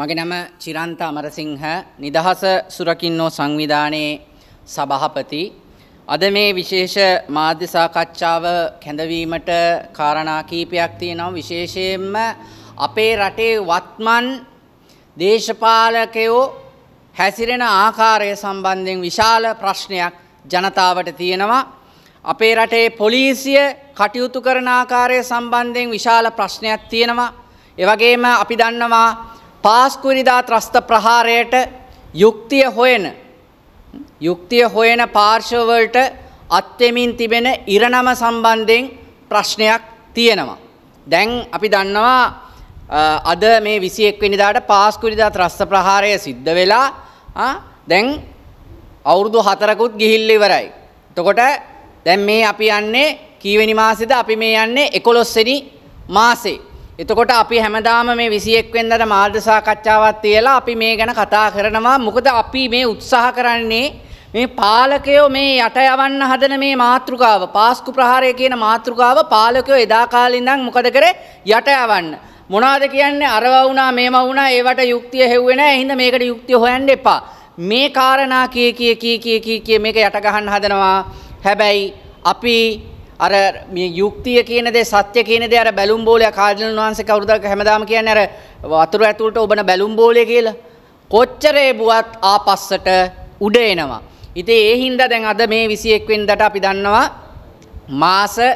මගේ නම චිරන්ත අමරසිංහ නිදහස සුරකින්නෝ සංවිධානයේ සභාපති අද මේ විශේෂ මාධ්‍ය සාකච්ඡාව කැඳවීමට කාරණා කීපයක් තියෙනවා විශේෂයෙන්ම අපේ රටේ වත්මන් දේශපාලකයෝ හැසිරෙන ආකාරය සම්බන්ධයෙන් විශාල ප්‍රශ්නයක් ජනතාවට තියෙනවා අපේ රටේ පොලිසිය කටයුතු කරන ආකාරය සම්බන්ධයෙන් විශාල ප්‍රශ්නයක් තියෙනවා එවගේම අපි දන්නවා පාස්කුනිදා ත්‍රස්ත ප්‍රහාරයට යුක්තිය හොයන යුක්තිය හොයන පාර්ශවවලට අත්වෙමින් තිබෙන ඉරණම සම්බන්ධයෙන් ප්‍රශ්නයක් තියෙනවා. දැන් අපි දන්නවා අද මේ 21 වෙනිදාට පාස්කුනිදා ත්‍රස්ත ප්‍රහාරය සිද්ධ වෙලා දැන් අවුරුදු 4කුත් ගිහිල්ලා ඉවරයි. එතකොට දැන් මේ අපි යන්නේ කීවෙනි මාසෙද අපි මේ යන්නේ 11 වෙනි මාසේ. එතකොට අපි හැමදාම මේ විසියෙක් වෙන්දට මාර්ධ සාකච්ඡාවත් තියලා අපි මේ ගැන කතා කරනවා මොකද අපි මේ උත්සාහ කරන්නේ මේ පාලකයෝ මේ යට යවන්න හදන මේ මාතෘකාව පාස්කු ප්‍රහාරය කියන මාතෘකාව පාලකයෝ එදා කාලින්දන් මොකද කර යට යවන්න. මොනාද කියන්නේ අරව වුණා මේම වුණා ඒවට යුක්තිය හෙව්වෙන එහින්ද මේකට යුක්තිය හොයන්න එපා. මේ කාරණා කිය කිය කිය කිය කිය කිය මේක යට ගහන්න හදනවා. හැබැයි අපි අර මේ යුක්තිය කියන දේ සත්‍ය කියන දේ අර බැලුම් බෝලය කාර්යන වහන්සේ කවුරුද හැමදාම කියන්නේ අර වතුර ඇතුළට ඔබන බැලුම් බෝලය කියලා. කොච්චර ඒබුවත් ආපස්සට උඩ එනවා. ඉතින් ඒ හින්දා දැන් අද මේ 21 වෙනිදාට අපි දන්නවා මාස 40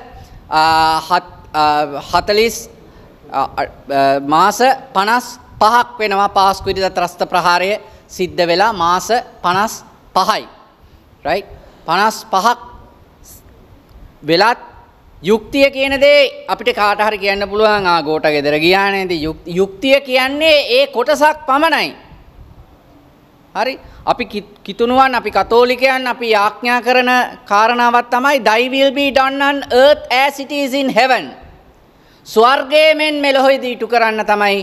මාස 55ක් වෙනවා පාස්කුවිරිදා ත්‍රස්ත ප්‍රහාරය සිද්ධ වෙලා මාස 55යි. right 55ක් වෙලත් යුක්තිය කියන දේ අපිට කාටහරි කියන්න පුළුවන් ආ ගෝට ගෙදර ගියා නේද යුක්තිය කියන්නේ ඒ කොටසක් පමණයි. හරි අපි කිතුණුවන් අපි කතෝලිකයන් අපි යාඥා කරන කාරණාවක් තමයි thy will be done on earth as it is in heaven. ස්වර්ගයේ මෙන් මෙලොවෙහි ඉටු කරන්න තමයි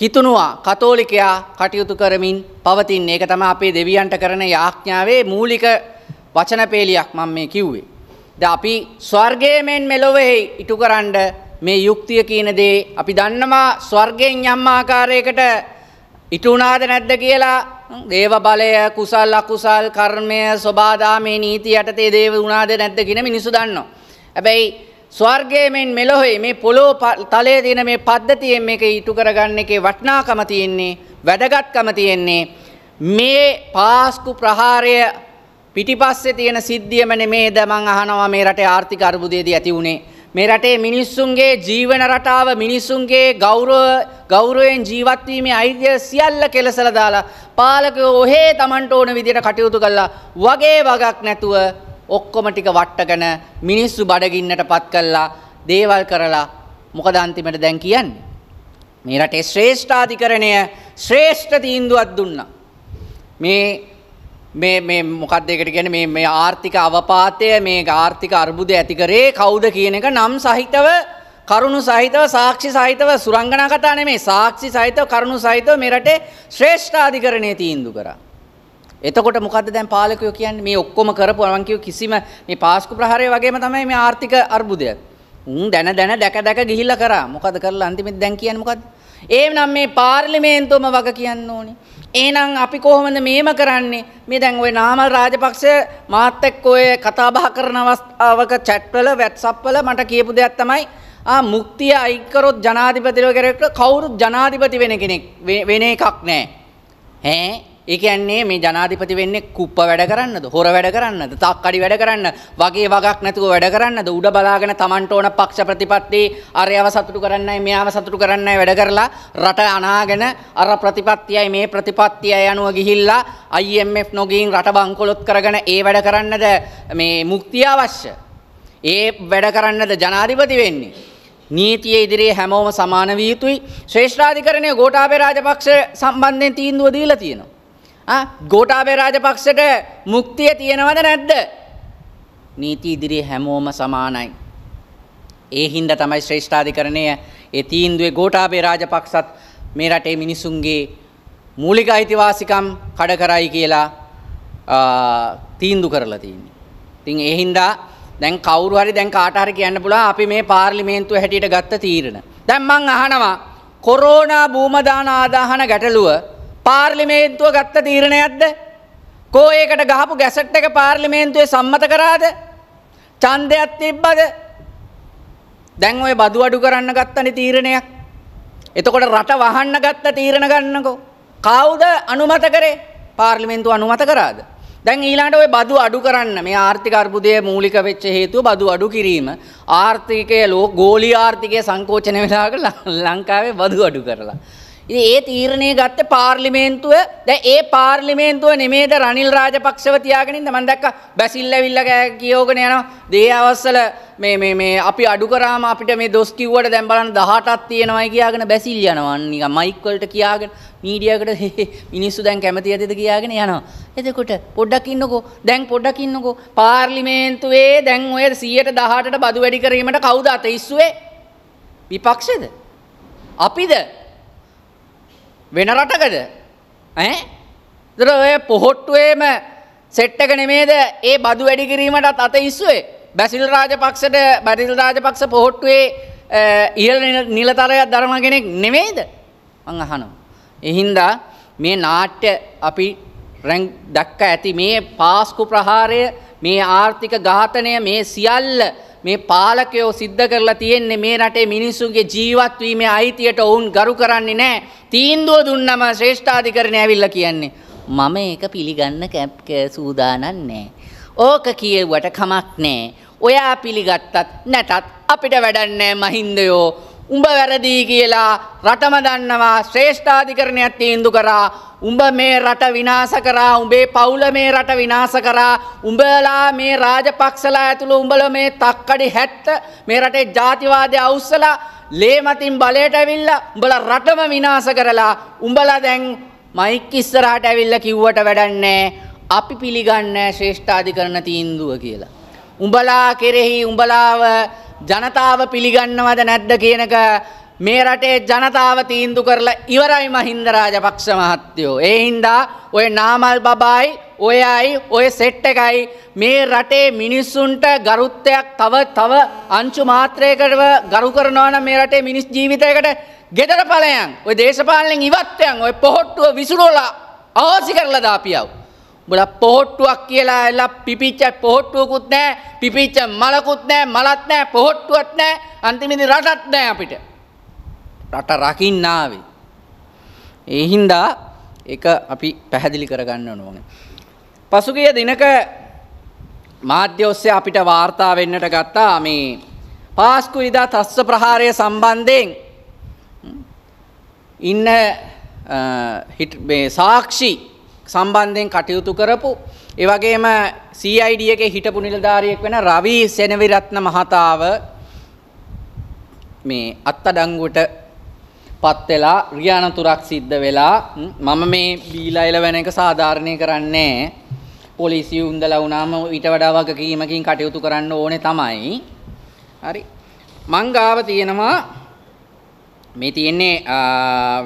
කිතුණුවා කතෝලිකයා කටයුතු කරමින් පවතින්නේ. ඒක තමයි අපේ දෙවියන්ට කරන යාඥාවේ මූලික වචන පේලියක් මම මේ කිව්වේ. ද අපි ස්වර්ගයමෙන් මෙලොවෙහි ඉටු කරන්න මේ යුක්තිය කියන දේ අපි දන්නවා ස්වර්ගයෙන් යම් ආකාරයකට ඉටුණාද නැද්ද කියලා දේව බලය කුසල් අකුසල් කර්මය සබාදාමේ නීති යටතේ දේව වුණාද නැද්ද කියන මිනිස්සු දන්නවා. හැබැයි ස්වර්ගයෙන් මෙලොවේ මේ පොළොව තලයේ තියෙන මේ පද්ධතියෙන් මේක ඉටු කරගන්න එකේ වටිනාකම තියෙන්නේ, වැදගත්කම තියෙන්නේ මේ පාස්කු ප්‍රහාරය පිටිපස්සේ තියෙන සිද්ධියම නෙමේද මං අහනවා මේ රටේ ආර්ථික අර්බුදයේදී ඇති වුණේ. මේ රටේ මිනිස්සුන්ගේ ජීවන රටාව මිනිස්සුන්ගේ ගෞරව ගෞරවයෙන් ජීවත් වීමේ අයිතිය සියල්ල කෙලසලා දාලා පාලකයෝ ඔහේ Tamanට ඕන විදියට කටයුතු කළා වගේ වගක් නැතුව ඔක්කොම ටික වට්ටගෙන මිනිස්සු බඩගින්නට පත් කළා දේවල් කරලා මොකද අන්තිමට දැන් කියන්නේ මේ රටේ ශ්‍රේෂ්ඨාධිකරණය ශ්‍රේෂ්ඨ තීන්දුවක් දුන්නා මේ මේ මේ මොකක් දෙකට ගැන මේ ආර්ථික අවපාතය මේ ආර්ථික අර්බුද ඇතිකරේ කවුද කියන එක නම් සහිතව කරුණු සහිතව සාක්ෂි සහිතව සුරංගනා කතා නෙමේ සාක්ෂි සහිතව කරුණු සහිතව මේ රටේ ශ්‍රේෂ්ඨාධිකරණය තීන්දුව කරා. එතකොට මොකද දැන් පාලකයෝ කියන්නේ මේ ඔක්කොම කරපු අවන් කිව් කිසිම මේ පාස්කු ප්‍රහාරය වගේම තමයි මේ ආර්ථික අර්බුදය. උන් දැන දැන දැක දැක ගිහිල්ලා කරා. මොකද කරලා අන්තිමෙත් දැන් කියන්නේ මොකද්ද? එහෙනම් මේ පාර්ලිමේන්තුවම වග කියන්න ඕනේ. එහෙනම් අපි කොහොමද මේම කරන්නේ? මේ දැන් ওই නාමල් රාජපක්ෂ මාත් එක්ක ඔය කතා බහ කරන අවස්ථාවක chat වල WhatsApp වල මට කියපු දෙයක් තමයි ආ මුක්තිය අයින් කරොත් ජනාධිපතිව කරේට කවුරුත් ජනාධිපති වෙන කෙනෙක් වෙන එකක් නෑ. ඈ ඒ කියන්නේ මේ ජනාධිපති වෙන්නේ කුප්ප වැඩ කරන්නද හොර වැඩ කරන්නද තක්කඩි වැඩ කරන්න වගේ වගක් නැතුව වැඩ කරන්නද උඩ බලාගෙන Tamanට ඕන පක්ෂ ප්‍රතිපත්ති අරයව සතුටු කරන්නයි මෙයාව සතුටු කරන්නයි වැඩ කරලා රට අනාගෙන අර ප්‍රතිපත්තියයි මේ ප්‍රතිපත්තියයි අනුව ගිහිල්ලා IMF නොගින් රට බංකොලොත් කරගෙන ඒ වැඩ කරන්නද මේ මුක්තිය අවශ්‍ය ඒ වැඩ කරන්නද ජනාධිපති වෙන්නේ නීතිය ඉදිරියේ හැමෝම සමාන විය යුතුයි ශ්‍රේෂ්ඨාධිකරණය ගෝඨාභය රාජපක්ෂ සම්බන්ධයෙන් තීන්දුව දීලා තියෙනවා ගෝටාබේ රාජපක්ෂට මුක්තිය තියෙනවද නැද්ද? නීති ඉදිරියේ හැමෝම සමානයි. ඒ හින්දා තමයි ශ්‍රේෂ්ඨාධිකරණය ඒ තීන්දුවේ ගෝටාබේ රාජපක්ෂත් මේ රටේ මිනිසුන්ගේ මූලික අයිතිවාසිකම් කඩ කරයි කියලා තීන්දුව කරලා තියෙන්නේ. ඉතින් ඒ හින්දා දැන් කවුරු හරි දැන් කාට හරි කියන්න පුළුවන් අපි මේ පාර්ලිමේන්තුව හැටියට ගත්ත තීරණ. දැන් මං අහනවා කොරෝනා බූමදාන ආදාහන ගැටලුව පාර්ලිමේන්තුව ගත්ත තීරණයක්ද කෝ ඒකට ගහපු ගැසට් එක පාර්ලිමේන්තුවේ සම්මත කරාද ඡන්දයක් තිබ්බද දැන් ඔය බදු අඩු කරන්න ගත්තනි තීරණයක් එතකොට රට වහන්න ගත්ත තීරණ ගන්නකෝ කවුද අනුමත කරේ පාර්ලිමේන්තුව අනුමත කරාද දැන් ඊළඟට ওই බදු අඩු කරන්න මේ ආර්ථික අර්බුදයේ මූලික වෙච්ච හේතුව බදු අඩු කිරීම ආර්ථිකයේ ලෝ ගෝලීය ආර්ථිකයේ සංකෝචනය වෙලා ලංකාවේ බදු අඩු කරලා ඉතින් ඒ තීරණය ගත්ත පාර්ලිමේන්තුව දැන් ඒ පාර්ලිමේන්තුව නෙමේද රනිල් රාජපක්ෂව තියාගෙන ඉන්න මම දැක්කා බැසිල් ඇවිල්ලා කියෝගෙන යනවා දේ අවස්සල මේ මේ මේ අපි අඩු කරාම අපිට මේ දොස් කිව්වට දැන් බලන්න 18ක් තියෙනවයි කියාගෙන බැසිල් යනවා නිකන් මයික් වලට කියාගෙන මීඩියාකට මිනිස්සු දැන් කැමති ඇතිද කියාගෙන යනවා එතකොට පොඩ්ඩක් ඉන්නකෝ දැන් පොඩ්ඩක් ඉන්නකෝ පාර්ලිමේන්තුවේ දැන් ඔය 118ට බදු වැඩි කිරීමට කවුද අත ඉස්සුවේ විපක්ෂද අපිද වෙන රටකද ඈ? ඒතර ඔය පොහොට්ටුවේම සෙට් එක නෙමේද ඒ බදු වැඩි කිරීමටත් අත ඉස්සුවේ. බැසිල් රාජපක්ෂට බැසිල් රාජපක්ෂ පොහොට්ටුවේ ඉහළ නිලතරයක් ධර්ම කෙනෙක් නෙමෙයිද? මං අහනවා. එහින්දා මේ නැට්‍ය අපි රැං දැක්ක ඇති මේ පාස්කු ප්‍රහාරය මේ ආර්ථික ඝාතනය මේ සියල්ල මේ පාලකයෝ සිද්ධ කරලා තියෙන්නේ මේ රටේ මිනිස්සුන්ගේ ජීවත් වීමේ අයිතියට ඔවුන් ගරු කරන්නේ නැහැ. තීන්දුව දුන්නම ශ්‍රේෂ්ඨාධිකරණය ඇවිල්ලා කියන්නේ මම ඒක පිළිගන්න කැප් සූදානම් නැහැ. ඕක කියෙව්වට කමක් නැහැ. ඔයා පිළිගත්තත් නැතත් අපිට වැඩක් නැහැ මහින්දයෝ. උඹ වැරදිී කියලා රටම දන්නවා ශ්‍රේෂ්ඨාධිකරණයක් තීන්දු කරා උඹ මේ රට විනාශ කරා උඹේ පවුල මේ රට විනාශ කරා උඹලා මේ රාජපක්ෂලා ඇතුළු උඹල මේ තක්කඩි හැත්ත මේ රටේ ජාතිවාදය අවුස්සලා ලේමතින් බලයට ඇවිල්ලා උඹල රටම විනාශ කරලා උඹලා දැන් මයික් ඉස්සරහට ඇවිල්ල කිව්වට වැඩන්නේ අපි පිළිගන්න ශ්‍රේෂ්ඨාධිකරණ තීන්දුව කියලා. උඹලා කෙරෙහි උඹලාව ජනතාව පිළිගන්නවද නැද්ද කියනක මේ රටේ ජනතාව තීන්දු කරලා ඉවරයි මහින්ද රාජපක්ෂ මහත්තයෝ. ඒ හින්දා ඔය නාමල් බබායි ඔයයි ඔය සෙට් එකයි මේ රටේ මිනිස්සුන්ට ගරුත්වයක් තව තව අංචු මාත්‍රයකටව ගරු කරනවා නම් මේ රටේ මිනිස් ජීවිතයකට ගෙදර ඵලයන් ඔය දේශපාලනෙන් ඉවත්වයන් ඔය පොහොට්ටුව විසුරුවලා අවශ්‍ය කරලා දාපියව. බල පොහොට්ටුවක් කියලා එල්ලා පිපිච්ච පොහොට්ටුවකුත් නෑ පිපිච්ච මලකුත් නෑ මලත් නෑ පොහොට්ටුවත් නෑ අන්තිමිදි රටත් නෑ අපිට. රට රකින්නාවේ. ඒ හින්දා එක අපි පැහැදිලි කරගන්න ඕන. පසුගිය දිනක මාධ්‍ය ඔස්සේ අපිට වාර්තා වෙන්නට ගත්තා මේ පාස්කුලිදා තස්ස ප්‍රහාරය සම්බන්ධයෙන් ඉන්න මේ සාක්ෂි සම්බන්ධයෙන් කටයුතු කරපු එවගේම CID එකේ හිටපු නිලධාරියෙක් වෙන රවි සෙනවිරත්න මහතාව මේ අත්අඩංගුවට පත් වෙලා රියානතුරක් සිද්ධ වෙලා මම මේ බීලා එළවෙන එක සාධාරණය කරන්නේ පොලිසිය උන්දලා වුණාම ඊට වඩා වගකීමකින් කටයුතු කරන්න ඕනේ තමයි හරි මං ගාව තියෙනවා මේ තියෙන්නේ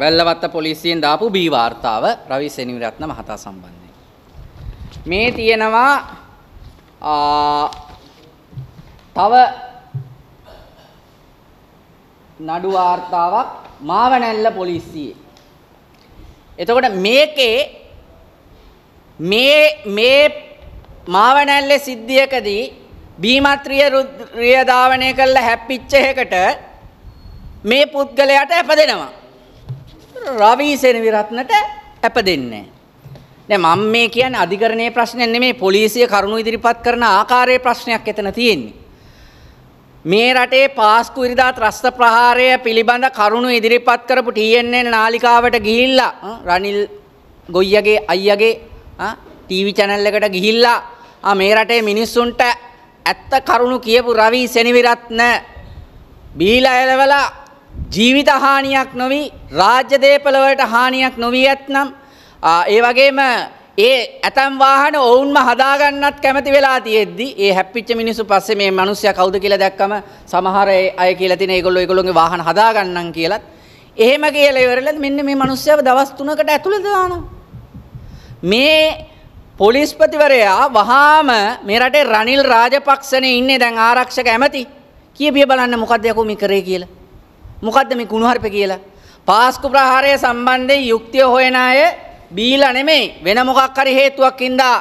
වැල්ලවත්ත පොලිසියෙන් දාපු බී වාර්තාව රවි සෙනවිරත්න මහතා සම්බන්ධයෙන්. මේ තියෙනවා තව නඩු වාර්තාවක් මාවනැල්ල පොලිසියේ. එතකොට මේකේ මේ මේ මාවනැල්ලේ සිද්ධියකදී බීමත්‍රිය රුද්‍රිය ධාවනය කළ හැප්පිච්ච එකකට මේ පුද්ගලයාට ඇපදෙනවා. රවිසේන විරත්නට ඇපදෙන්නේ නැහැ. දැන් මම මේ කියන්නේ අධිකරණයේ ප්‍රශ්නයක් නෙමෙයි පොලිසිය කරුණු ඉදිරිපත් කරන ආකාරයේ ප්‍රශ්නයක් එතන තියෙන්නේ. මේ රටේ පාස්කු ඉරිදා ත්‍රස්ත ප්‍රහාරය පිළිබඳ කරුණු ඉදිරිපත් කරපු TNN නාලිකාවට ගිහිල්ලා රනිල් ගොයියගේ අයියගේ ටීවී channel එකට ගිහිල්ලා ආ මේ රටේ මිනිස්සුන්ට ඇත්ත කරුණු කියපු රවි සෙනවිරත්න බීලා එලවලා ජීවිත හානියක් නොවී රාජ්‍ය දේපලවලට හානියක් නොවී ඇත්නම් ඒ වගේම ඒ ඇතම් වාහන ඔවුන්ම හදාගන්නත් කැමති වෙලා තියෙද්දි ඒ හැප්පිච්ච මිනිස්සු පස්සේ මේ මිනිස්සයා කවුද කියලා දැක්කම සමහර අය කියලා තියෙන ඒගොල්ලෝ ඒගොල්ලෝගේ වාහන හදාගන්නම් කියලත් එහෙම කියලා ඉවරලා මෙන්න මේ මිනිස්සයාව දවස් 3කට ඇතුළත දානවා මේ පොලිස්පතිවරයා වහාම මේ රටේ රනිල් රාජපක්ෂනේ ඉන්නේ දැන් ආරක්ෂක ඇමති කියපිය බලන්න මොකද්ද යකෝ මේ කරේ කියලා මොකද්ද මේ කුණුහරුප කියලා? පාස්කු ප්‍රහාරය සම්බන්ධයෙන් යුක්තිය හොයන අය බීලා නෙමෙයි වෙන මොකක් හරි හේතුවක් ඉඳා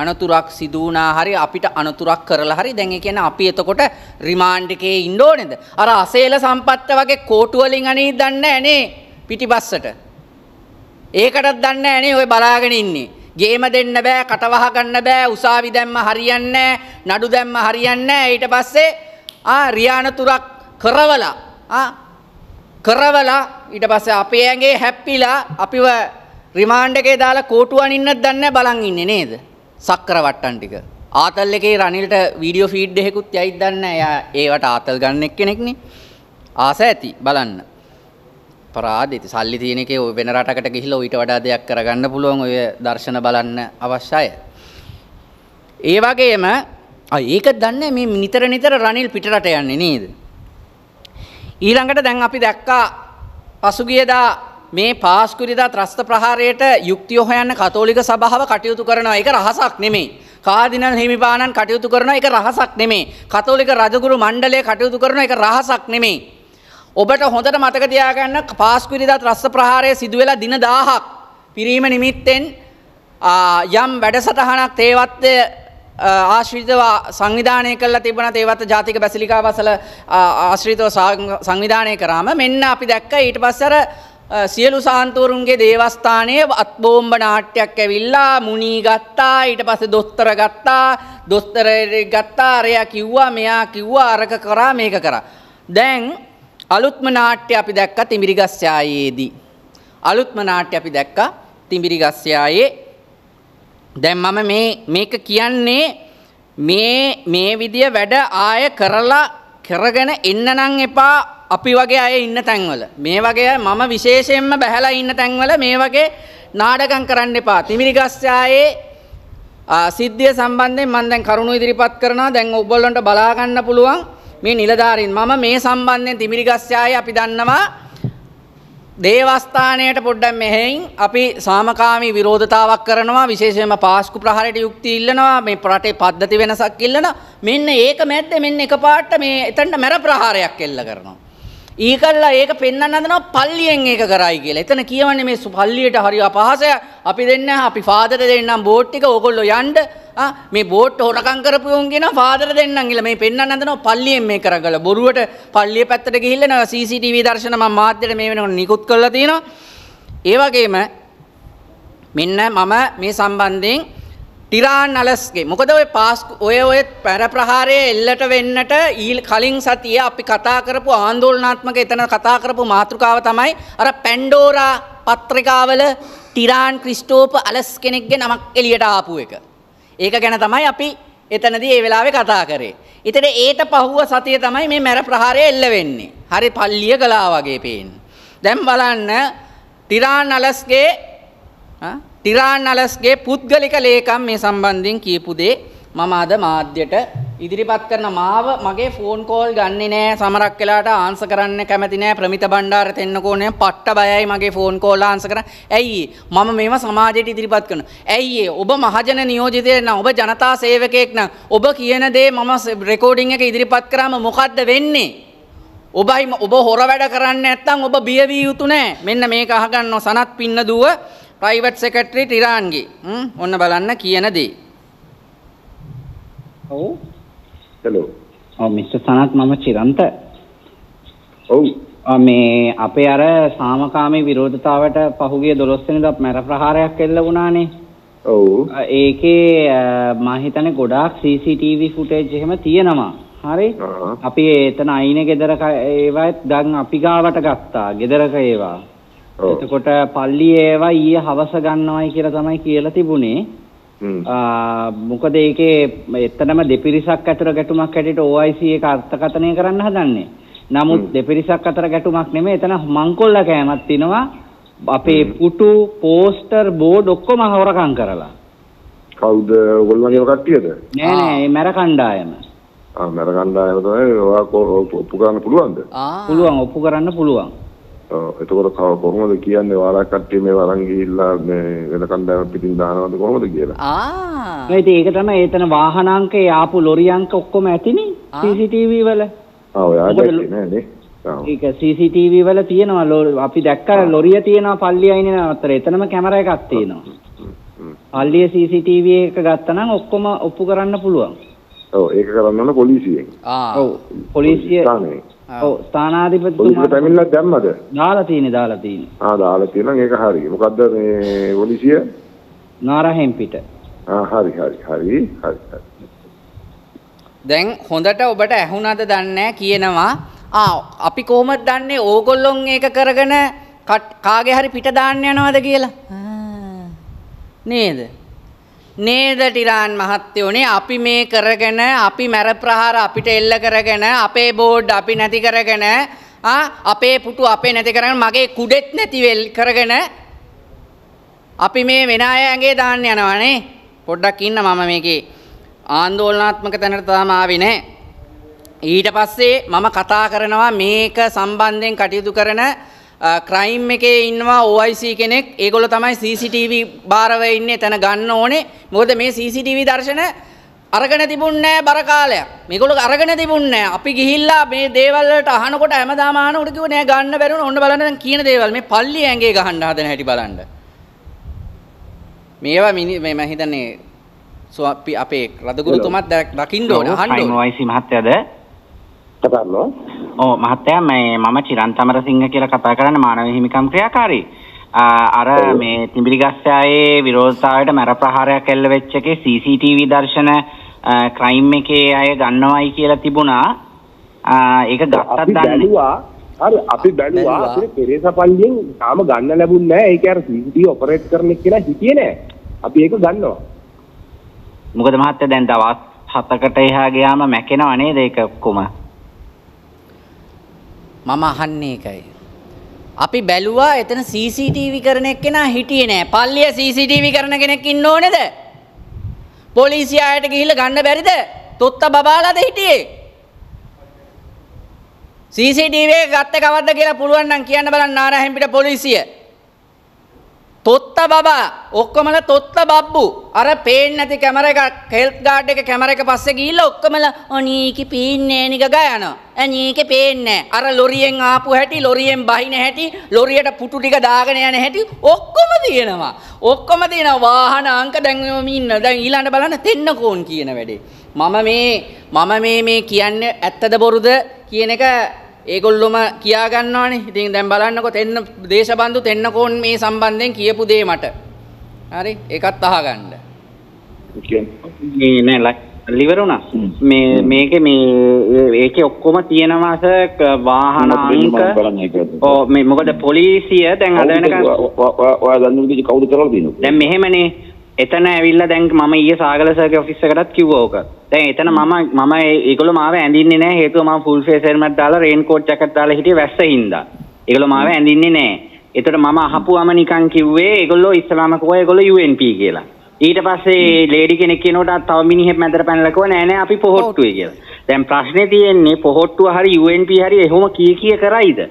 අනතුරක් සිදු වුණා හරි අපිට අනතුරක් කරලා හරි දැන් ඒ කියන්නේ අපි එතකොට රිමාන්ඩ් එකේ ඉන්න ඕනේද අර අසේල සම්පත්ත වගේ කෝටු වලින් අනේ දන්නේ නැනේ පිටිපස්සට ඒකටත් දන්නේ නැනේ ඔය බලාගෙන ඉන්නේ ගේම දෙන්න බෑ කටවහ ගන්න බෑ උසාවි දැම්ම හරියන්නේ නඩු දැම්ම හරියන්නේ ඊට පස්සේ ආ රියානතුරක් කරවලා ආ කරවලා ඊට පස්සේ අපේ ඇඟේ හැප්පිලා අපිව රිමාන්ඩ් එකේ දාලා කෝටුව අනින්නත් දන්නේ බලන් ඉන්නේ නේද? සක්කර වට්ටන් ටික. ආතල් එකේ රනිල්ට වීඩියෝ ෆීඩ් එකකුත් යයිද දන්නේ එයා ඒවට ආතල් ගන්න එක්කෙනෙක්නේ. ආස ඇති බලන්න. අපරාධිත සල්ලි තියෙන එකේ ඔය වෙන රටකට ගිහිල්ලා ඊට වඩා දෙයක් කරගන්න පුළුවන් ඔය දර්ශන බලන්න අවශ්‍යයි. ඒ වගේම ආ ඒක දන්නේ මේ නිතර නිතර රනිල් පිටරට යන්නේ නේද? ඊළඟට දැන් අපි දැක්කා පසුගියදා මේ පාස්කුරිදා ත්‍රස්ත ප්‍රහාරයට යුක්තිය හොයන්න කතෝලික සභාව කටයුතු කරනවා එක රහසක් නෙමේ. කාදිනල් හිමිපාණන් කටයුතු කරන එක රහසක් නෙමේ. කතෝලික රජගුරු මණ්ඩලය කටයුතු කරන එක රහසක් නෙමේ. ඔබට හොඳට මතක තියාගන්න පාස්කුරිදා ත්‍රස්ත ප්‍රහාරය සිදුවෙලා දින දාහක් පිරීම නිමිත්තෙන් යම් වැඩසටහනක් තේවත්වය ආශ්‍රීතව සංවිධානය කල්ලා තිබන ඒවත් ජාතික බැසිලිකාවසල ආශ්‍රීතව සංවිධානය කරාම මෙන්න අපි දැක්ක ඊට පස්සර සියලු සාන්තෝරුන්ගේ දේවස්ථානය අත්බෝම්බ නාට්‍යයක් ඇවිල්ලා මුණී ගත්තා ඊට පස්සේ දොස්තර ගත්තා දොස්තර ගත්තා අරයා කිව්වා මෙයා කිව්වා අරක කරා මේක කරා. දැන් අලුත්ම නාට්‍ය අපි දැක්ක තිමිරිගස්්‍යයේදී. අලුත්ම නාට්‍ය අපි දැක්ක තිමිරිගස්්‍යයේ දැන් මම මේ මේක කියන්නේ මේ මේ විදිය වැඩ ආය කරලා කරගෙන එන්න නම් එපා අපි වගේ අය ඉන්න තැන්වල මේ වගේ මම විශේෂයෙන්ම බැහැලා ඉන්න තැන්වල මේ වගේ නාඩගම් කරන්න එපා තිමිරි ගස්යායේ සිද්ධිය සම්බන්ධයෙන් මම දැන් කරුණු ඉදිරිපත් කරනවා දැන් ඔයගොල්ලන්ට බලා ගන්න පුළුවන් මේ නිලධාරීන් මම මේ සම්බන්ධයෙන් තිමිරි ගස්යායේ අපි දන්නවා දේවස්ථානයට පොඩ්ඩක් මෙහෙයින් අපි සාමකාමී විරෝධතාවක් කරනවා විශේෂයෙන්ම පාස්කු ප්‍රහාරයට යුක්ති ඉල්ලනවා මේ රටේ පද්ධති වෙනසක් ඉල්ලන මෙන්න ඒක මැද්දේ මෙන්න එකපාරට මේ එතනට මැර ප්‍රහාරයක් එල්ල කරනවා ඊකල්ලා ඒක පෙන්වන්න හදනවා පල්ලියෙන් ඒක කරයි කියලා. එතන කියවන්නේ මේ පල්ලියට හරි අපහාසයක්. අපි දෙන්න අපි ෆාදර් දෙන්නම් බෝට් එක ඕගොල්ලෝ යන්න මේ බෝට් හොරකං කරපුයෝන් කියෙන පාදර දෙන්න ගිල මේ පෙන්න්න නදනවා පල්ලියෙන් මේ කරගල බොරුවට පල්ලිය පැත්තට ගිහිල්ලන CCTV දර්ශනම මාධ්‍යයට මේ වෙනකට නිකුත් කළ තියෙනවා ඒවගේම මෙන්න මම මේ සම්බන්ධයෙන් ටිරාන් අලස්ගේ මොකද ඔය පාස් ඔය ඔය පැර ප්‍රහාරය එල්ලට වෙන්නට ඊල් කලින් සතිය අපි කතා කරපු ආන්දෝලනාත්මක එතන කතා කරපු මාතෘකාව තමයි අර පැන්ඩෝරා පත්‍රිකාවල ටිරාන් ක්‍රිස්ටෝප අලස් කෙනෙක්ගේ නමක් එලියට ආපු එක ඒක ගැන තමයි අපි එතනදී ඒ වෙලාවේ කතා කරේ. ඉතින් ඒට පහුව සතිය තමයි මේ මර ප්‍රහාරය එල්ල වෙන්නේ. හරි පල්ලිය ගලා වගේ පේන්නේ. දැන් බලන්න ටිරාන් අලස්ගේ ටිරාන් අලස්ගේ පුද්ගලික ලේකම් මේ සම්බන්ධයෙන් කියපු දේ මම අද මාධ්‍යට ඉදිරිපත් කරන මාව මගේ ෆෝන් කෝල් ගන්නේ නෑ සමරක් වෙලාට ආන්ස කරන්න කැමති නෑ ප්‍රමිත බණ්ඩාර තෙන්නකෝ නෑ පට්ට බයයි මගේ ෆෝන් කෝල් ආන්ස කරන්න. ඇයි මම මේව සමාජයට ඉදිරිපත් කරන. ඇයි ඔබ මහජන නියෝජිතයෙක් නම් ඔබ ජනතා සේවකයෙක් නම් ඔබ කියන දේ මම රෙකෝඩින් එක ඉදිරිපත් කරාම මොකද්ද වෙන්නේ? ඔබයි ඔබ හොර වැඩ කරන්න නැත්නම් ඔබ බිය විය යුතු නෑ. මෙන්න මේක අහගන්න සනත් පින්න දුව ප්‍රයිවට් සෙක්‍රටරි ටිරාන්ගේ. ඔන්න බලන්න කියන දේ ඔව් හලෝ ඔව් මිස්ටර් සනත් මම චිරන්ත ඔව් මේ අපේ අර සාමකාමී විරෝධතාවට පහුගිය 12 වෙනිදා මැර ප්‍රහාරයක් එල්ල වුණානේ. ඔව්. ඒකේ මම හිතන්නේ ගොඩාක් CCTV footage එහෙම තියෙනවා. හරි. අපි එතන අයිනේ ගෙදරක ඒවත් දැන් අපි ගාවට ගත්තා. ගෙදරක ඒවා. එතකොට පල්ලියේ ඒවා ඊයේ හවස ගන්නවයි කියලා තමයි කියලා තිබුණේ. මොකද ඒකේ එතනම දෙපිරිසක් අතර ගැටුමක් හැටියට OIC එක අර්ථකථනය කරන්න හදන්නේ. නමුත් දෙපිරිසක් අතර ගැටුමක් නෙමෙයි එතන මංකොල්ල කෑමක් තිනවා අපේ පුටු පෝස්ටර් බෝඩ් ඔක්කොම හොරකම් කරලා. කවුද ඔයගොල්ලෝගේ කට්ටියද? නෑ නෑ මේ මැර කණ්ඩායම. ආ මැර කණ්ඩායම තමයි ඔයා ඔප්පු කරන්න පුළුවන්ද? පුළුවන් ඔප්පු කරන්න පුළුවන්. එතකොට කොහොමද කියන්නේ ඔයාලා කට්ටිය මේ වරන් ගිහිල්ලා මේ වෙනකන් දැව පිටින් දානවද කොහොමද කියලා? ආ. ඒ ඒක තමයි එතන වාහන අංකේ ආපු ලොරි අංක ඔක්කොම ඇතිනේ CCTV වල. ආ ඔයාලා දැක්කේ නෑ නේ. ඒක CCTV වල තියෙනවා අපි දැක්කා ලොරිය තියෙනවා පල්ලි අයිනේ අතර එතනම කැමරා එකක් තියෙනවා. පල්ලියේ CCTV එක ගත්තා නම් ඔක්කොම ඔප්පු කරන්න පුළුවන්. ඔව් ඒක කරන්න ඕන පොලිසියෙන්. ආ ඔව් පොලිසිය ඔව් ස්ථානාධිපතිතුමා පැමිණිල්ලක් දැම්මද? දාලා තියෙන්නේ දාලා තියෙන්නේ. ආ දාලා තියෙනවා ඒක හරියි. මොකද්ද මේ පොලිසිය? නාරහෙම් පිට. ආ හරි හරි හරි හරි දැන් හොඳට ඔබට ඇහුණාද දන්නේ කියනවා ආ අපි කොහොමද දන්නේ ඕගොල්ලොන් ඒක කරගෙන කාගේ හරි පිට දාන්න යනවද කියලා නේද නේද ටිරාන් මහත්තයෝනේ අපි මේ කරගෙන අපි මැර ප්‍රහාර අපිට එල්ල කරගෙන අපේ බෝඩ් අපි නැති කරගෙන අපේ පුටු අපේ නැති කරගෙන මගේ කුඩෙත් නැතිවෙල් කරගෙන අපි මේ වෙන අයගේ දාන්න යනවානේ පොඩ්ඩක් ඉන්න මම මේකේ ආන්දෝලනාත්මක තැනට තාම ආවේ නෑ ඊට පස්සේ මම කතා කරනවා මේක සම්බන්ධයෙන් කටයුතු කරන ක්‍රයිම් එකේ ඉන්නවා OIC කෙනෙක් ඒගොල්ලෝ තමයි CCTV බාරව ඉන්නේ තන ගන්න ඕනේ මොකද මේ CCTV දර්ශන අරගෙන තිබුන්නේ බර කාලයක්. මේගොල්ලෝ අරගෙන තිබුන්නේ අපි ගිහිල්ලා මේ දේවල් වලට අහනකොට හැමදාම ආන උඩ කිව්ව නෑ ගන්න බැරුණ ඔන්න බලන්න දැන් කියන දේවල් මේ පල්ලි ඇඟේ ගහන්න හදන හැටි බලන්න. මේවා මේ මම හිතන්නේ සෝ අපි අපේ රදගුරුතුමත් දකින්න ඕනේ අහන්න ඕනේ. මහත්තයාද? කතා කරනවා. ඕ මහත්තයා මේ මම චිරන් අමරසිංහ කියලා කතා කරන්නේ මානව හිමිකම් ක්‍රියාකාරී. අර මේ තිඹිරිගස්සයායේ විරෝධතාවයට මැර ප්‍රහාරයක් එල්ල වෙච්ච එකේ CCTV දර්ශන ක්‍රයිම් එකේ අය ගන්නවයි කියලා තිබුණා. ඒක ගත්තත් දන්නේ හරි අපි බැලුවා අපිට පෙරේසපල්ලියෙන් තාම ගන්න ලැබුණ නෑ ඒක අර CCTV ඔපරේට් කරන එක කියලා හිතියේ නෑ අපි ඒක ගන්නවා මොකද මහත්තයා දැන් දවස් හතකට එහා ගියාම මැකෙනව නේද ඒක ඔක්කොම මම අහන්නේ එකයි. අපි බැලුවා එතන CCTV කරන එක්කෙනා හිටියේ නෑ. පල්ලිය CCTV කරන කෙනෙක් ඉන්න ඕනේද? පොලිසියට ගිහිල්ලා ගන්න බැරිද? තොත්ත බබාලාද හිටියේ? CCTV එක ගත්ත කවද්ද කියලා පුළුවන් නම් කියන්න බලන්න ආරහෙන් පිට පොලිසිය. තොත්ත බබා ඔක්කොමල තොත්ත බබ්බු අර පේන් නැති කැමර එක කෙල්ත් ගාඩ් එක කැමර එක පස්සේ ගිහිල්ල ඔක්කොමල අනීක පේන්නේ නික ගයන අනීක පේන්නේ අර ලොරියෙන් ආපු හැටි ලොරියෙන් බහින හැටි ලොරියට පුටු ටික දාගෙන යන හැටි ඔක්කොම තියෙනවා ඔක්කොම තියෙනවා වාහන අංක දැන් මේ ඉන්න දැන් ඊළඟ බලන්න තෙන්න කෝන් කියන වැඩේ මම මේ මම මේ මේ කියන්නේ ඇත්තද බොරුද කියන එක ඒගොල්ලොම කියාගන්නවානේ ඉතින් දැම් බලන්නකො එන්න දේශබන්ධු එන්නකෝන් මේ සම්බන්ධයෙන් කියපු දේ මට හරි එකත් අහගන්න නෑ ලිවරුණා මේ මේක මේ ඒක ඔක්කොම තියෙනවාස වාහනාංක මේ මොකද පොලිසිය දැන් අදනක ඔයා දන්න කවුද කරලා තියෙනවා දැන් මෙහෙමනේ එතන ඇවිල්ලා දැන් මම ඊයේ සාගල සර්ගේ ඔෆිස් එකටත් කිව්වා ඕක. දැන් එතන මම මම ඒගොල්ලෝ මාව ඇඳින්නේ නැහැ හේතුව මම ෆුල් ෆේස් හෙල්මට් දාලා රේන් කෝට් ජැකට් දාලා හිටියේ වැස්ස හින්දා. ඒගොල්ලෝ මාව ඇඳින්නේ නැහැ. එතකොට මම අහපුවම නිකන් කිව්වේ ඒගොල්ලෝ ඉස්ලාම කෝ ඒගොල්ලෝ UNP කියලා. ඊට පස්සේ ලේඩි කෙනෙක් කියනකොට තව මිනිහෙක් මැදට පැනලා කිව්වා නෑ නෑ අපි පොහොට්ටුයි කියලා. දැන් ප්‍රශ්නේ තියෙන්නේ පොහොට්ටුව හරි UNP හරි එහෙම කී කී කරයිද?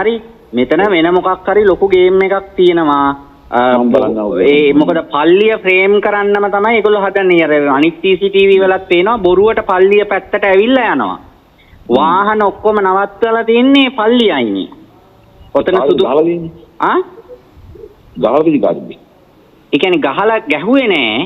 හරි මෙතන වෙන මොකක් හරි ලොකු ගේම් එකක් තියෙනවා. ඒ මොකද පල්ලිය ෆ්‍රේම් කරන්නම තමයි ඒගොල්ලෝ හදන්නේ අර අනිත් CCTV වලත් පේනවා බොරුවට පල්ලිය පැත්තට ඇවිල්ලා යනවා වාහන ඔක්කොම නවත්තලා තින්නේ පල්ලිය අයිනේ ඔතන සුදු ආ ගහලා ගහලා ඒ කියන්නේ ගහලා ගැහුවේ නෑ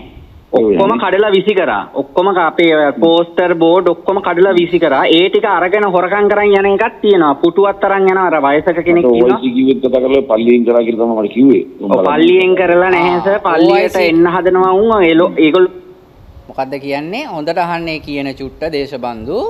ඔක්කොම කඩලා විසි කරා ඔක්කොම අපේ පෝස්ටර් බෝඩ් ඔක්කොම කඩලා විසි කරා ඒ ටික අරගෙන හොරකම් කරන් යන එකක් තියෙනවා පුටුවත් තරන් යන අර වයසක කෙනෙක් ඉන්නවා කිව්වෙත් කතා කරලා පල්ලියෙන් කරා කියලා තමයි මට කිව්වේ ඔව් පල්ලියෙන් කරලා නැහැ සර් පල්ලියට එන්න හදනවා උන් ඒගොල්ලෝ මොකද්ද කියන්නේ හොඳට අහන්නේ කියන චුට්ට දේශබන්දු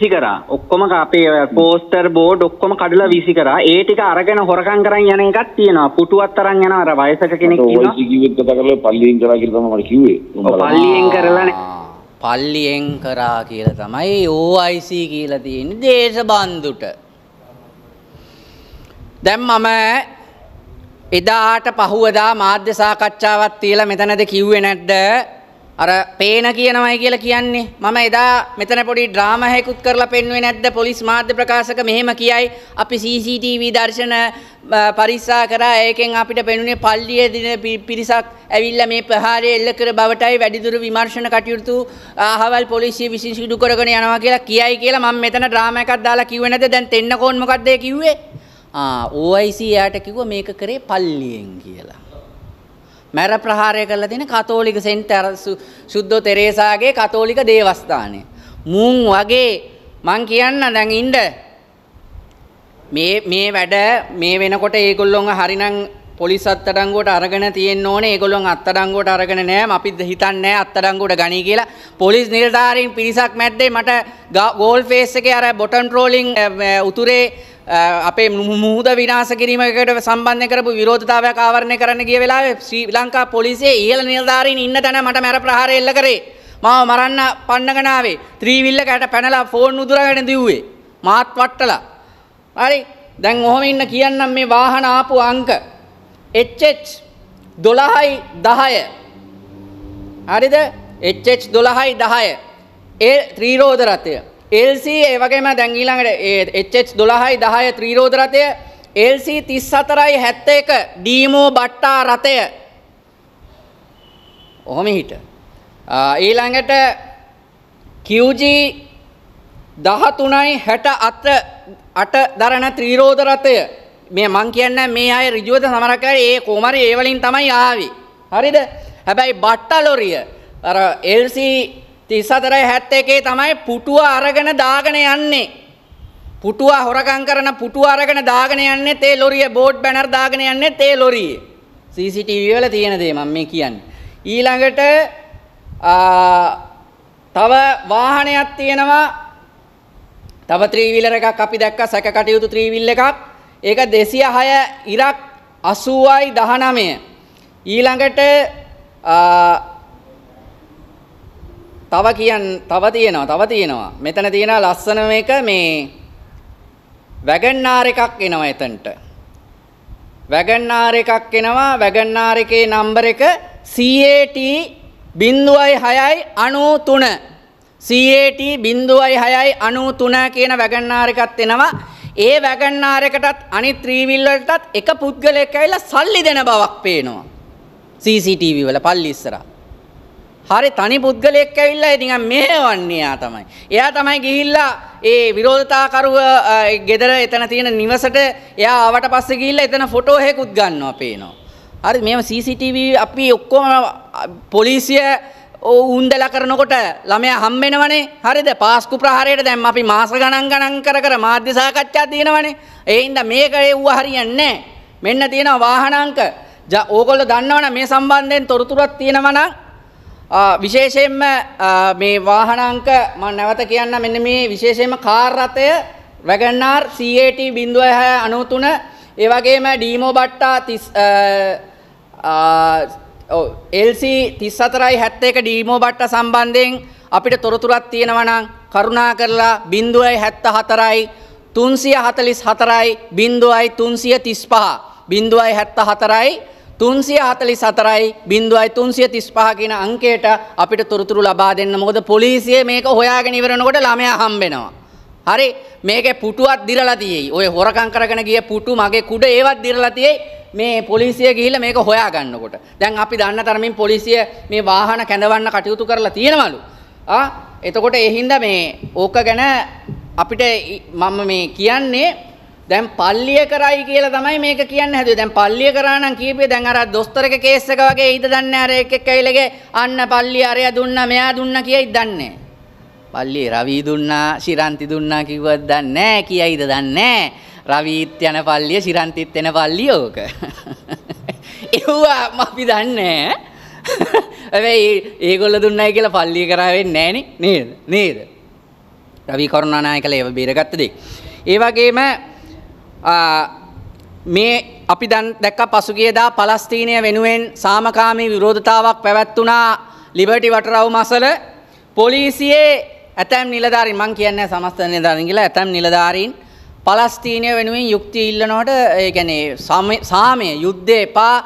විසි කරා ඔක්කොම අපේ පෝස්ටර් බෝඩ් ඔක්කොම කඩලා විසි කරා ඒ ටික අරගෙන හොරකම් කරන් යන එකක් තියෙනවා පුටුවත් තරන් යන අර වයසක කෙනෙක් කියනවා කිව්වෙත් කතා කරලා පල්ලියෙන් කරා කියලා තමයි මට කිව්වේ පල්ලියෙන් කරලානේ පල්ලියෙන් කරා කියලා තමයි OIC කියලා තියෙන්නේ දේශබන්දුට දැන් මම එදාට පහුවදා මාධ්‍ය සාකච්ඡාවක් තියලා මෙතනද කිව්වේ නැද්ද අර පේන කියනවයි කියලා කියන්නේ මම එදා මෙතන පොඩි ඩ්‍රාමා එකකුත් කරලා පෙන්වුවේ නැද්ද පොලිස් මාධ්‍ය ප්‍රකාශක මෙහෙම කියයි අපි CCTV දර්ශන පරිස්සා කරා ඒකෙන් අපිට පෙනුනේ පල්ලියේ දින පිරිසක් ඇවිල්ලා මේ ප්‍රහාරය එල්ල කර බවටයි වැඩිදුර විමර්ශන කටයුතු අහවල් පොලිසිය විසින් සිදු කරගෙන යනවා කියලා කියයි කියලා මම මෙතන ඩ්‍රාමා එකක් දාලා කිව්වේ නැද්ද දැන් තෙන්නකෝන් මොකද්ද ඒ කිව්වේ ආ OIC එයාට කිව්වා මේක කරේ පල්ලියෙන් කියලා මැර ප්‍රහාරය කරලා තියෙන කතෝලික සෙන්ට් අර සුද්ධෝ තෙරේසාගේ කතෝලික දේවස්ථානය. මුන් වගේ මං කියන්න දැන් ඉන්න මේ මේ වැඩ මේ වෙනකොට ඒගොල්ලොන්ව හරිනම් පොලිස් අත්තඩංගුවට අරගෙන තියෙන්න ඕනේ. ඒගොල්ලොන් අත්තඩංගුවට අරගෙන නෑ. අපි හිතන්නේ නෑ අත්තඩංගුවට ගනී කියලා. පොලිස් නිලධාරීන් පිරිසක් මැද්දේ මට ගෝල් ෆේස් එකේ අර බොටන් ට්‍රෝලින් උතුරේ අපේ මුහද විනාස කිරීමකට සම්බන්ධ කරපු විරෝධතාවයක් ආවරණය කරන්න ගිය වෙලා ශ්‍රී ලංකා පොලිසිය ඉහල නිලධාරීන් ඉන්න තැන මට මැර ප්‍රහාර එල්ල කරේ මාව මරන්න පන්නගනාවේ ත්‍රීවිල්ලකට පැනලා ෆෝන් උදුරගෙන දිව්වේ මාත් වට්ටලා හරි දැන් ඔහොම ඉන්න කියන්නම් මේ වාහන ආපු අංක එච්චෙච් දොළහයි දහය හරිද එච්චෙච් දොළහයි දහය ඒ ත්‍රීරෝධ රථය එල්C ඒවගේම දැංගීළඟට එච්චෙච් දොළහයි දහය ත්‍රීරෝධරතය එල්C තිස් සතරයි හැත්ත එක ඩීමෝ බට්ටා රථය ඔහොම හිට ඊළඟට QG දහතුනයි හැට අත අට දරන ත්‍රීරෝධරථය මේ මං කියන්න මේ අය රිජුවත සමරකර ඒ කෝමරි ඒවලින් තමයි ආවි හරිද හැබැයි බට්ටලොරිය එල්C තිස්සතරයි හැත්ත එකේ තමයි පුටුව අරගෙන දාගෙන යන්නේ. පුටුව හොරකං කරන පුටුව අරගෙන දාගෙන යන්නේ තේ ලොරිය බෝඩ් බැනර් දාගෙන යන්නේ තේ ලොරිය. CCTV වල තියෙන දේ මම මේ කියන්නේ. ඊළඟට තව වාහනයක් තියෙනවා තව ත්‍රීවිලර එකක් අපි දැක්ක සැක කටයුතු ත්‍රීවිල් එකක් ඒක දෙසිය හය ඉරක් අසුවයි දහනමය ඊළඟට තව කියන් තව තියෙනවා තව තියෙනවා. මෙතන තියෙන ලස්සන එක මේ වැගන්නාර එකක් එනවා එතනට. වැගන්නාර එකක් එනවා වැගන්නාර එකේ නම්බර එක CAT 0693 CAT 0693 කියන වැගන්නාර එකත් එනවා. ඒ වැගන්නාර එකටත් අනිත් ත්‍රිවිල් වලටත් එක පුද්ගලයෙක් ඇවිල්ලා සල්ලි දෙන බවක් පේනවා. CCTV වල පල්ලි ඉස්සරහා හරි තනි පුද්ගලයෙක් ඇවිල්ලා ඉතින් මේ වන්නේ යා තමයි. එයා තමයි ගිහිල්ලා ඒ විරෝධතාකරුව ගෙදර එතන තියෙන නිවසට එයා ආවට පස්සේ ගිහිල්ලා එතන ෆොටෝ එකකුත් ගන්නවා පේනවා. හරි මේව CCTV අපි ඔක්කොම පොලිසිය උන්දල කරනකොට ළමයා හම්බෙනවනේ හරිද පාස්කු ප්‍රහාරයට දැන් අපි මාස ගණන් ගණන් කර කර මාධ්‍ය සාකච්ඡා තියෙනවනේ. ඒ හින්දා මේක ඒව හරියන්නේ නැහැ. මෙන්න තියෙනවා වාහන අංක. ඕගොල්ලෝ දන්නවනේ මේ සම්බන්ධයෙන් තොරතුරක් තියෙනවා නම් විශේෂයෙන්ම මේ වාහනාංක මම නැවත කියන්න මෙන්න මේ විශේෂයෙන්ම කාර් රථය වැගන්නාර් CAT 0693 ඒ වගේම ඩීමෝ බට්ටා LC 3471 ඩීමෝ බට්ටා සම්බන්ධයෙන් අපිට තොරතුරක් තියෙනවා නම් කරුණා කරලා 074යි 344යි 035 074යි තුන්සිය හතලි සතරයි බින්දුවයි තුන්සිය තිස් පහකින අංකයට අපිට තොරතුරු ලබා දෙන්න මොකද පොලිසිය මේක හොයාගෙන ඉවරනකොට ළමයා හම්බෙනවා. හරි මේක පුටුවත් දිරලා තියෙයි. ඔය හොරකම් කරගෙන ගිය පුටු මගේ කුඩ ඒවත් දිරලා තියෙයි. මේ පොලිසිය ගිහිල්ලා මේක හොයා ගන්නකොට. දැන් අපි දන්න තරමින් පොලිසිය මේ වාහන කැඳවන්න කටයුතු කරලා තියෙනවලු. ආ එතකොට ඒ හින්දා මේ ඕක ගැන අපිට මම මේ කියන්නේ දැන් පල්ලිය කරයි කියලා තමයි මේක කියන්න හැදුවේ. දැන් පල්ලිය කරා නම් කීපේ දැන් අර දොස්තරක කේස් එක වගේ ඊද දන්නේ අර එක එක කැවිලගේ අන්න පල්ලිය අරයා දුන්නා මෙයා දුන්නා කියයි දන්නේ. පල්ලිය රවි දුන්නා, ශිරන්ති දුන්නා කිව්වත් දන්නේ නැහැ කියයිද දන්නේ නැහැ. රවිත් යන පල්ලිය, ශිරන්තිත් යන පල්ලිය ඕක. ඒවා අපි දන්නේ නැහැ. ඒගොල්ල දුන්නයි කියලා පල්ලිය කරා වෙන්නේ නේද? නේද? රවි කරුණානායකලා ඒව බේරගත්ත දේ. ඒ වගේම මේ අපි දැන් දැක්ක පසුගියදා පලස්තීනය වෙනුවෙන් සාමකාමී විරෝධතාවක් පැවැත්වුණා ලිබටි වටරව් මසල පොලිසියේ ඇතැම් නිලධාරින් මං කියන්නේ සමස්ත නිලධාරින් කියලා ඇතැම් නිලධාරීන් පලස්තීනය වෙනුවෙන් යුක්ති ඉල්ලනවට ඒ කියන්නේ සාමය යුද්ධය එපා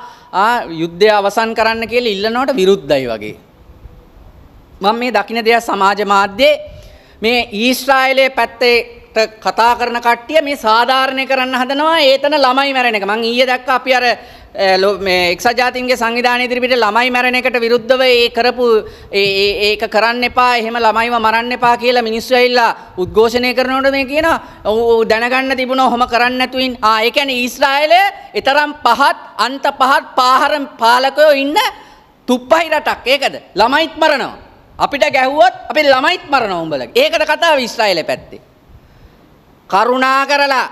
යුද්ධය අවසන් කරන්න කියල ඉල්ලනවට විරුද්ධයි වගේ මම මේ දකින දෙයක් සමාජ මාධ්‍යයේ මේ ඊස්රායිලයේ පැත්තේ කතා කරන කට්ටිය මේ සාධාරණය කරන්න හදනවා ඒතන ළමයි මැරණ එක මං ඊය දැක්ක අපි අර එක්සජාතින්ගේ සංවිධානය ඉදිරිපිට ළමයි මැරණ එකට විරුද්ධව ඒ කරපු ඒක කරන්න එපා එහෙම ළමයිව මරන්න එපා කියලා මිනිස්සු ඇවිල්ලා උද්ඝෝෂණය කරනකොට මේ කියන දැනගන්න තිබුණ ඔහොම කරන්න නැතුවින් ආ ඒ කියන්නේ ඊශ්‍රායලය ඊතරම් පහත් අන්ත පහත් පාහර පාලකයෝ ඉන්න තුප්පහි රටක් ඒකද ළමයිත් මරනවා අපිට ගැහුවොත් අපි ළමයිත් මරනවා උඹලගේ ඒකට කතාව ඊශ්‍රායලය පැත්තේ කරුණා කරලා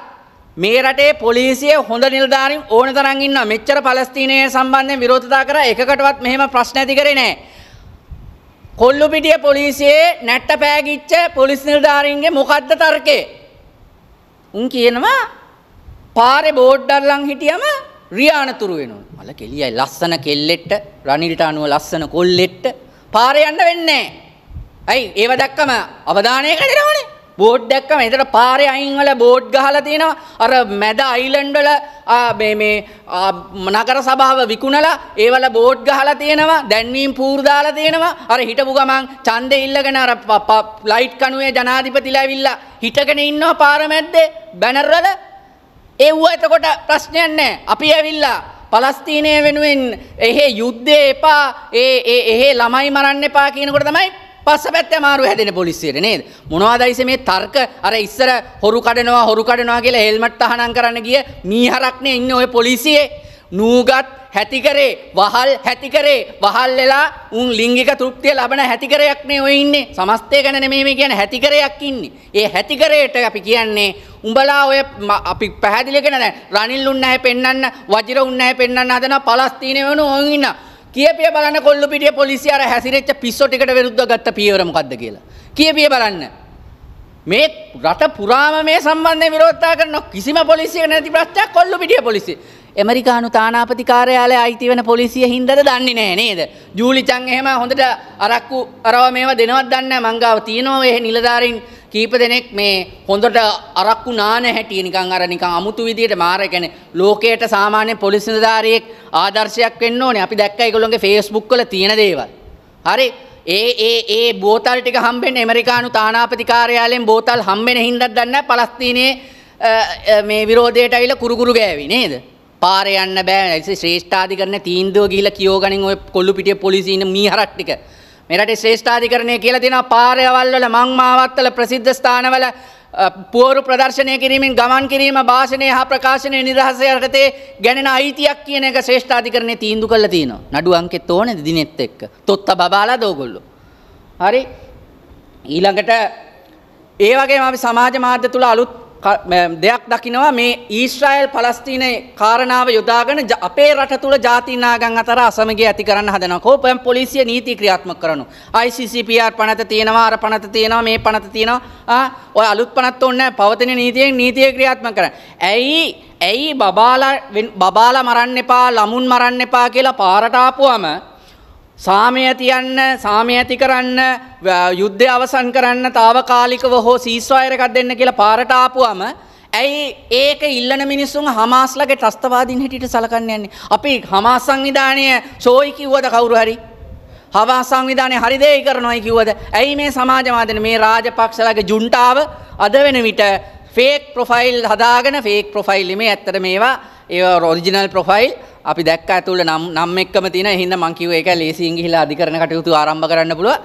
මේ රටේ පොලිසිය හොඳ නිලධාරීන් ඕන තරම් ඉන්නවා. මෙච්චර පලස්තීනයේ සම්බන්ධයෙන් විරෝධතා කරා එකකටවත් මෙහෙම ප්‍රශ්න ඇති කරේ නැහැ. කොල්ලුපිටිය පොලිසියේ නැට්ට පෑගිච්ච පොලිස් නිලධාරීන්ගේ මොකද්ද තර්කේ? උන් කියනවා පාරේ බෝඩ් අල්ලන් හිටියම රියානතුරු වෙනවා. මල කෙලියයි ලස්සන කෙල්ලෙට්ට රනිල්ට අනුව ලස්සන කොල්ලෙට්ට පාරේ යන්න වෙන්නේ නැහැ. ඇයි ඒව දැක්කම අවධානය කැඩෙනවනේ. බෝඩ් දැක්කම එතට පාරය අයිංවල බෝඩ් ගහල තියෙනවා අර මැද අයිලන්ඩල මේ මනකර සභාව විකුණල ඒවල බෝඩ් ගහල තියෙනවා දැන්වීම් පූර්දාල තියෙනවා අර හිටපු ගමන් චන්ද ඉල්ලගෙන අර ලයිට් කනුවේ ජනාධිපතිලා විල්ලා හිටගෙන ඉන්නවා පාරමැද්දේ බැනර්වල ඒව්ව එතකොට ප්‍රශ්නයන්නෑ අපි ඇවිල්ලා පලස්තිීනය වෙනුවෙන් එහෙ යුද්ධය එපා ඒ එහෙ ළමයි මරන්න එපා කියනකොට තමයි පස්ස පැත්ත මාරු හැදෙන පොලිසියට නේද මොනවාදයිස මේ තර්ක අර ඉස්සර හොරු කඩනවා හොරු කඩනවා කියලා හෙල්මට් අහනම් කරන්න ගිය මීහරක්නේ ඉන්න ඔය පොලිසියේ නූගත් හැතිකරේ වහල් හැතිකරේ වහල් වෙලා උන් ලිංගික තෘප්තිය ලබන හැතිකරයක්නේ ඔය ඉන්නේ සමස්තය ගැන නෙමෙයි මේ කියන්නේ හැතිකරයක් ඉන්නේ. ඒ හැතිකරයට අපි කියන්නේ උඹලා ඔය අපි පැහැදිලි කරන දැන් රනිල් උන්නෑ පෙන්නන්න වජිර උන්නෑ පෙන්නන්න හදන පලස්තීන වෙන ඕන් ඉන්නවා. කියපිය බලන්න කොල්ලුපිටිය පොලිසිය අර හැසිරෙච්ච පිස්සෝ ටිකට විරුද්ධව ගත්ත පියවර මොකද්ද කියලා. කියපිය බලන්න. මේ රට පුරාම මේ සම්බන්ධයෙන් විරෝධතා කරන කිසිම පොලිසියක නැති ප්‍රශ්නයක් කොල්ලුපිටිය පොලිසිය. එමරිකානු තානාපති කාරයාලය අයිති වෙන පොලිසිය හින්දද දන්නේ නෑ නේද. ජූලිචන් එහෙම හොඳට අරක්කු අරව මේවා දෙනවත් දන්න මංගාව තියෙනවා එහ නිලධාරින් කීප දෙනෙක් මේ හොඳට අරක්කු නාන හැටිය නිකං අර නිකං අමුතු විදියට මාරකැන ලෝකයට සාමාන්‍ය පොලිසිධාරයෙක් ආදර්ශයක් වෙන්න ඕනේ අපි දැක්ක එකගොළොන්ගේ ෆේස්බුක් කල තියෙන දේවල්. හරි ඒ ඒ ඒ බෝතල් ටික හම්බෙන් එමරිකානු තානාපති කාරයාලයෙන් බෝතල් හම්බෙන හින්දත් දන්න පලස්තිනේ මේ විරෝධයට අයිල කුරුගුරු ගෑවි නේද. පාර යන්න බෑ ශ්‍රේෂ්ඨාධිකරණ තීන්දුව ගිහිල්ලා කියෝ ගනින් ඔය කොල්ලු පිටියේ පොලිසිය ඉන්න මීහරක් ටික මේ රටේ ශ්‍රේෂ්ඨාධිකරණය කියලා තියෙනවා පාරවල් වල මං මාවත්වල ප්‍රසිද්ධ ස්ථානවල පුවරු ප්‍රදර්ශනය කිරීමෙන් ගමන් කිරීම භාෂණය හා ප්‍රකාශනය නිදහස යටතේ ගැනෙන අයිතියක් කියන එක ශ්‍රේෂ්ඨාධිකරණය තීන්දු කරලා තියෙනවා. නඩු අංකෙත් ඕනේ දිනෙත් එක්ක. තොත්ත බබාලාද ඕගොල්ලෝ. හරි. ඊළඟට ඒ වගේම අපි සමාජ මාධ්‍ය තුල අලුත් දෙයක් දකිනවා මේ ඊශ්‍රායල් පලස්තිීනය කාරණාව යොදාගෙන අපේ රට තුළ ජාතිනාගන් අතර අසමගේ ඇති කරන්න හදන කෝපයම් පොලිසිය නීති ක්‍රියාත්ම කරනු. ICCPR පනත තියෙනවා අර පනත තියෙනවා මේ පනත තියෙනවා ඔය අලුත් පනත් ඔන්න පවතන නීතියෙන් නීතිය ක්‍රියාත්ම කර. ඇයි ඇයි බබාල බබාල මරන්න එපා ළමුන් මරන්න එපා කියලා පාරටාපුුවම සාමය තියන්න සාමය ඇති කරන්න යුද්ධය අවසන් කරන්න තාවකාලිකව හෝ සීස්වායර එකක් දෙන්න කියලා පාරට ආපුවම ඇයි ඒක ඉල්ලන මිනිස්සුන් හමාස්ලගේ ත්‍රස්තවාදීන් හැටියට සලකන්නේ යන්නේ. අපි හමාස් සංවිධානය සෝයි කිව්වද කවුරු හරි? හමාස් සංවිධානය හරි දේ කරනවායි කිව්වද? ඇයි මේ සමාජවාදීන් මේ රාජපක්ෂලගේ ජුන්ටාව අද වෙන විට ෆේක් ප්‍රොෆයිල් හදාගෙන ෆේක් ප්‍රොෆයිල් මේ ඇත්තට මේවා ඒ ඔරිජිනල් ප්‍රොෆයිල් අපි දැක් ඇතුල නම් නම් එක්ම තින හින්න මංකිව එක ලේසින් ගිහිලා අධිකරන කටයුතු ආරම්භ කරන්න පුළුව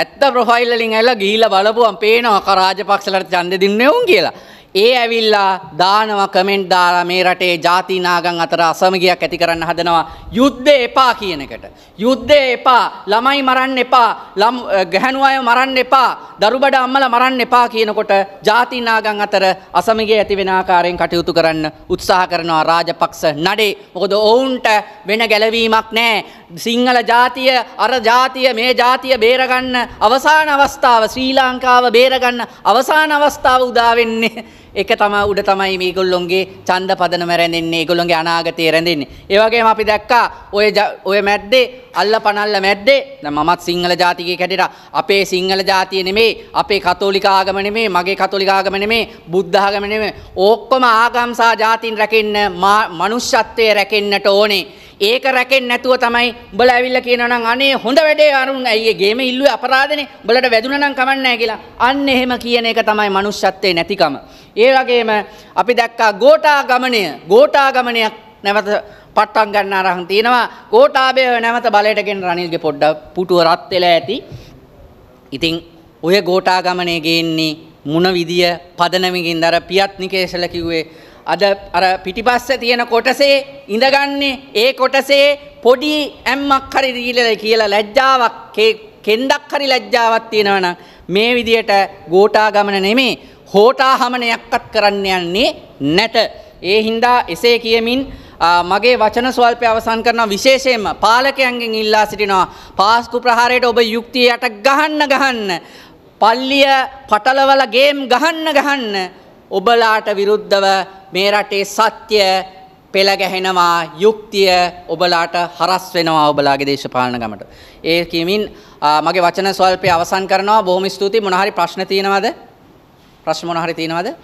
ඇත්ත ප්‍රොෆයිල්ලින් ඇල්ලා ගිහිල්ලා බලපුුවන් පේනවා කරාජ පක්ෂලට චන්ද දෙන්න ඔවුන් කියලා ඒ ඇවිල්ලා දානවා කමෙන්ට් දාලා මේ රටේ ජාතිනාගන් අතර අසමගියක් ඇති කරන්න හදනවා යුද්ධ එපා කියන එකට. යුද්ධ එපා ළමයි මරන්න එපා ගැහැණු අය මරන්න එපා දරුබඩ අම්මලා මරන්න එපා කියනකොට ජාතිනාගන් අතර අසමගිය ඇති වෙන ආකාරයෙන් කටයුතු කරන්න උත්සාහ කරනවා රාජපක්ෂ නඩේ. මොකද ඔවුන්ට වෙන ගැලවීමක් නැහැ. සිංහල ජාතිය අර ජාතිය මේ ජාතිය බේරගන්න අවසාන අවස්ථාව ශ්‍රී ලංකාව බේරගන්න අවසාන අවස්ථාව උදා වෙන්නේ එක තම උඩ තමයි මේගොල්ලොන්ගේ චන්ද පදනම රැඳෙන්නේ ගොල්ලොන්ගේ අනාගතය රැඳෙන්නේ. ඒවගේ අපි දැක්කා ඔය ඔය මැද්දේ අල්ල පනල්ල මැද්දේ මමත් සිංහල ජාතිකය කැටිට අපේ සිංහල ජාතිය නෙමේ අපේ කතෝලික ආගමනමේ මගේ කතොලික ආගමනමේ බුද්ධාගමනම ඕක්කොම ආගම්සා ජාතින් රැකෙන්න මනුෂ්‍යත්වය රැකෙන්න්නට ඕනේ. ඒක රැකෙන් නැතුව තමයි බල ඇවිල්ල කියනනම් අනේ හොඳ වැඩේ අරුන් ඇගේ ගේම ඉල්ලුව අපරාධනේ බලට වැදුනනම් කමන්නෑ කියලා අන්න එහෙම කියන එක තමයි මනුෂ්‍යත්වය නැතිකම. ඒ වගේම අපි දැක්කා ගෝටා ගමනය ගෝටා ගමනයක් නැවත පට්ටන් ගන්න අරහන් තියෙනවා ගෝටාබය නැවත බලයටගෙන් රනිල්ගේ පොඩ්ඩ පුටුව රත් වෙලා ඇති. ඉතින් ඔය ගෝටා ගමනේ ගේන්නේ මුණ විදිය පදනමකින් දර පියත්නිකේශල කිව්වේ අද අර පිටිපස්ස තියෙන කොටසේ ඉඳගන්නේ ඒ කොටසේ පොඩි ඇම්මක් හරි දීලා කියලා ලැජ්ජාවක් කෙන්ඩක් හරි ලැජ්ජාවක් තියෙනවනම් මේ විදියට ගෝටා ගමන නෙමේ හෝටා හමනයක්කත් කරන්න යන්නේ නැත. ඒ හින්දා එසේ කියමින් මගේ වචන ස්වල්පය අවසන් කරනවා විශේෂයෙන්ම පාලකයන්ගෙන් ඉල්ලා සිටිනවා පාස්කු ප්‍රහාරයට ඔබ යුක්තිය යට ගහන්න ගහන්න පල්ලිය පටලවල ගේම් ගහන්න ගහන්න ඔබලාට විරුද්ධව මේ රටේ සත්‍ය පෙළ ගැහෙනවා යුක්තිය ඔබලාට හරස් වෙනවා ඔබලාගේ දේශපාලන ගමට ඒ කියමින් මගේ වචන ස්වල්පය අවසන් කරනවා බොහොම ස්තුතියි මොන හරි ප්‍රශ්න තියෙනවද ප්‍රශ්න මොන හරි තියෙනවද